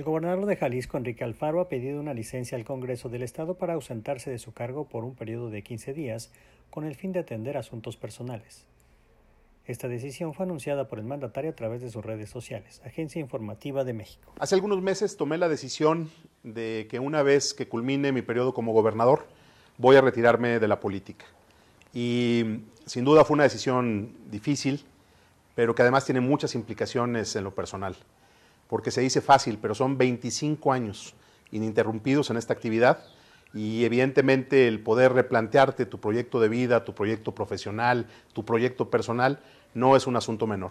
El gobernador de Jalisco, Enrique Alfaro, ha pedido una licencia al Congreso del Estado para ausentarse de su cargo por un periodo de 15 días con el fin de atender asuntos personales. Esta decisión fue anunciada por el mandatario a través de sus redes sociales, Agencia Informativa de México. Hace algunos meses tomé la decisión de que una vez que culmine mi periodo como gobernador, voy a retirarme de la política. Y sin duda fue una decisión difícil, pero que además tiene muchas implicaciones en lo personal porque se dice fácil, pero son 25 años ininterrumpidos en esta actividad y evidentemente el poder replantearte tu proyecto de vida, tu proyecto profesional, tu proyecto personal, no es un asunto menor.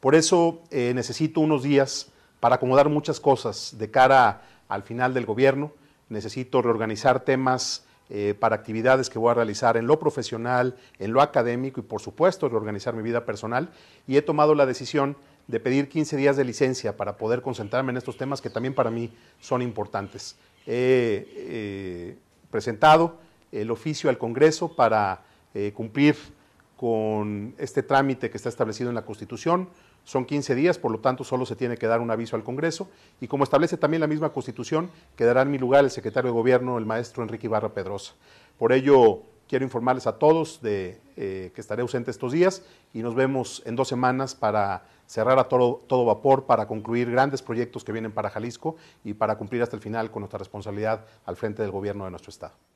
Por eso eh, necesito unos días para acomodar muchas cosas de cara al final del gobierno, necesito reorganizar temas eh, para actividades que voy a realizar en lo profesional, en lo académico y por supuesto reorganizar mi vida personal y he tomado la decisión de pedir 15 días de licencia para poder concentrarme en estos temas que también para mí son importantes. He eh, presentado el oficio al Congreso para eh, cumplir con este trámite que está establecido en la Constitución. Son 15 días, por lo tanto solo se tiene que dar un aviso al Congreso y como establece también la misma Constitución, quedará en mi lugar el secretario de Gobierno, el maestro Enrique Ibarra Pedrosa. Por ello, quiero informarles a todos de eh, que estaré ausente estos días y nos vemos en dos semanas para cerrar a todo, todo vapor, para concluir grandes proyectos que vienen para Jalisco y para cumplir hasta el final con nuestra responsabilidad al frente del gobierno de nuestro Estado.